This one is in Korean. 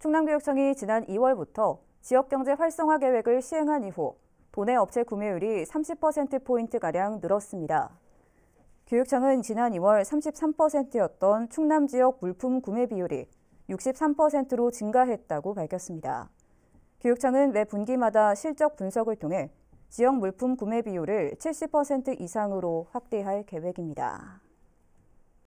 충남교육청이 지난 2월부터 지역경제 활성화 계획을 시행한 이후 도내 업체 구매율이 30%포인트가량 늘었습니다. 교육청은 지난 2월 33%였던 충남 지역 물품 구매 비율이 63%로 증가했다고 밝혔습니다. 교육청은 매 분기마다 실적 분석을 통해 지역 물품 구매 비율을 70% 이상으로 확대할 계획입니다.